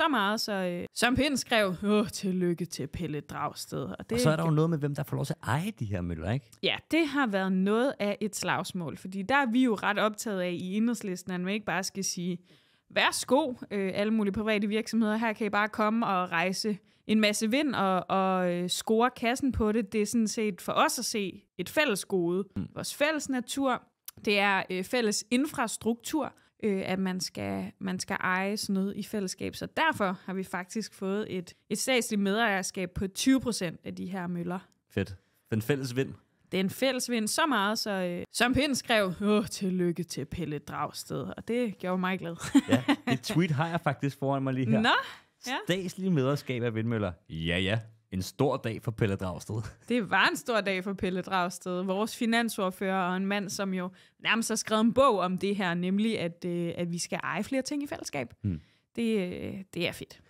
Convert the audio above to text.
så meget, så øh, Søren Pind skrev, Åh, tillykke til Pelle Dragsted. Og, det, og så er der jo noget med, hvem der får lov til at eje de her møller, ikke? Ja, det har været noget af et slagsmål, fordi der er vi jo ret optaget af i enhedslisten, at man ikke bare skal sige, værsgo, øh, alle mulige private virksomheder, her kan I bare komme og rejse en masse vind og, og øh, score kassen på det. Det er sådan set for os at se et fælles gode. Mm. Vores fælles natur, det er øh, fælles infrastruktur, øh, at man skal, man skal eje sådan noget i fællesskab. Så derfor har vi faktisk fået et, et statsligt medejerskab på 20% af de her møller. Fedt. Den fælles vind. Det er en fælles vind så meget, så øh, som Pind skrev, Åh, tillykke til Pelle Dragsted, og det gjorde mig glad. ja, et tweet har jeg faktisk foran mig lige her. Nå, ja. Statslige medejerskab af vindmøller. Ja, ja, en stor dag for Pelle Dragsted. Det var en stor dag for Pelle Dragsted, vores finansordfører og en mand, som jo nærmest har skrevet en bog om det her, nemlig at, øh, at vi skal eje flere ting i fællesskab. Mm. Det, øh, det er fedt.